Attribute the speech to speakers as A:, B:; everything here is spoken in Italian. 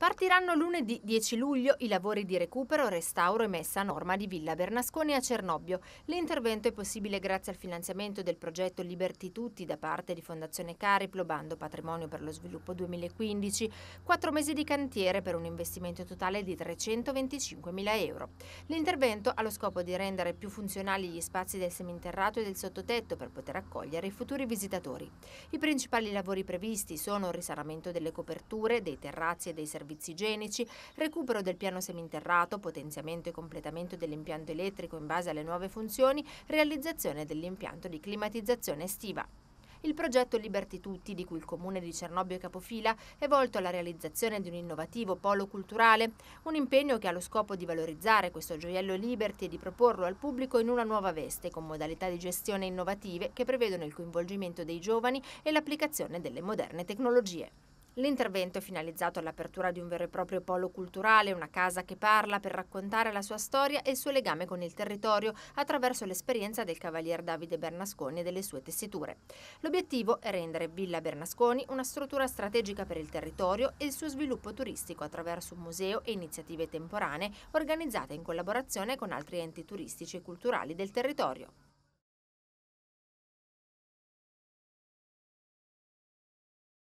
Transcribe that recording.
A: Partiranno lunedì 10 luglio i lavori di recupero, restauro e messa a norma di Villa Bernasconi a Cernobbio. L'intervento è possibile grazie al finanziamento del progetto Liberti Tutti da parte di Fondazione Cariplo, Bando Patrimonio per lo Sviluppo 2015, quattro mesi di cantiere per un investimento totale di 325.000 euro. L'intervento ha lo scopo di rendere più funzionali gli spazi del seminterrato e del sottotetto per poter accogliere i futuri visitatori. I principali lavori previsti sono il risanamento delle coperture, dei terrazzi e dei servizi servizi igienici, recupero del piano seminterrato, potenziamento e completamento dell'impianto elettrico in base alle nuove funzioni, realizzazione dell'impianto di climatizzazione estiva. Il progetto Liberti Tutti, di cui il comune di Cernobbio è capofila, è volto alla realizzazione di un innovativo polo culturale, un impegno che ha lo scopo di valorizzare questo gioiello Liberty e di proporlo al pubblico in una nuova veste, con modalità di gestione innovative che prevedono il coinvolgimento dei giovani e l'applicazione delle moderne tecnologie. L'intervento è finalizzato all'apertura di un vero e proprio polo culturale, una casa che parla per raccontare la sua storia e il suo legame con il territorio attraverso l'esperienza del cavalier Davide Bernasconi e delle sue tessiture. L'obiettivo è rendere Villa Bernasconi una struttura strategica per il territorio e il suo sviluppo turistico attraverso un museo e iniziative temporanee organizzate in collaborazione con altri enti turistici e culturali del territorio.